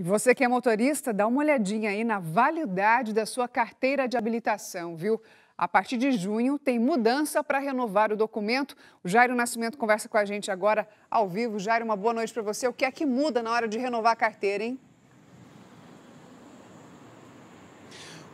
E você que é motorista, dá uma olhadinha aí na validade da sua carteira de habilitação, viu? A partir de junho tem mudança para renovar o documento. O Jairo Nascimento conversa com a gente agora ao vivo. Jairo, uma boa noite para você. O que é que muda na hora de renovar a carteira, hein?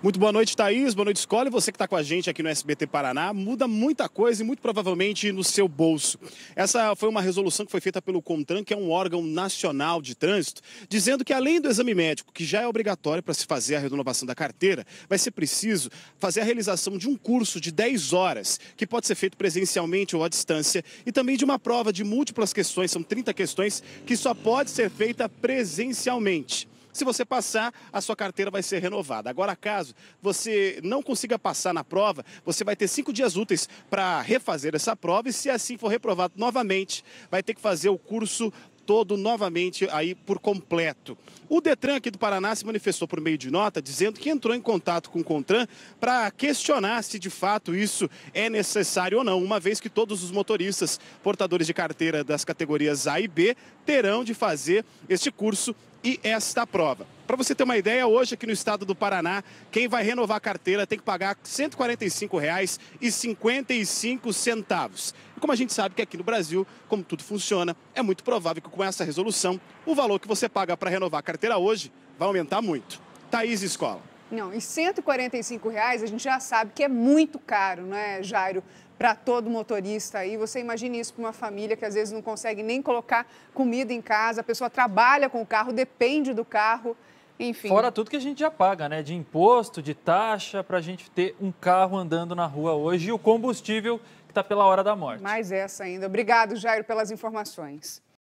Muito boa noite, Thaís. Boa noite, escola. E você que está com a gente aqui no SBT Paraná, muda muita coisa e muito provavelmente no seu bolso. Essa foi uma resolução que foi feita pelo CONTRAN, que é um órgão nacional de trânsito, dizendo que além do exame médico, que já é obrigatório para se fazer a renovação da carteira, vai ser preciso fazer a realização de um curso de 10 horas, que pode ser feito presencialmente ou à distância, e também de uma prova de múltiplas questões, são 30 questões, que só pode ser feita presencialmente. Se você passar, a sua carteira vai ser renovada. Agora, caso você não consiga passar na prova, você vai ter cinco dias úteis para refazer essa prova e, se assim for reprovado novamente, vai ter que fazer o curso todo novamente aí por completo. O Detran aqui do Paraná se manifestou por meio de nota dizendo que entrou em contato com o Contran para questionar se de fato isso é necessário ou não, uma vez que todos os motoristas portadores de carteira das categorias A e B terão de fazer este curso e esta prova. Para você ter uma ideia, hoje aqui no estado do Paraná, quem vai renovar a carteira tem que pagar R$ 145,55. E como a gente sabe que aqui no Brasil, como tudo funciona, é muito provável que com essa resolução, o valor que você paga para renovar a carteira hoje vai aumentar muito. Thaís Escola. Não, e 145 reais a gente já sabe que é muito caro, não é, Jairo? Para todo motorista aí, você imagina isso para uma família que às vezes não consegue nem colocar comida em casa, a pessoa trabalha com o carro, depende do carro. Enfim. Fora tudo que a gente já paga, né? De imposto, de taxa, para a gente ter um carro andando na rua hoje e o combustível que está pela hora da morte. Mais essa ainda. Obrigado, Jairo, pelas informações.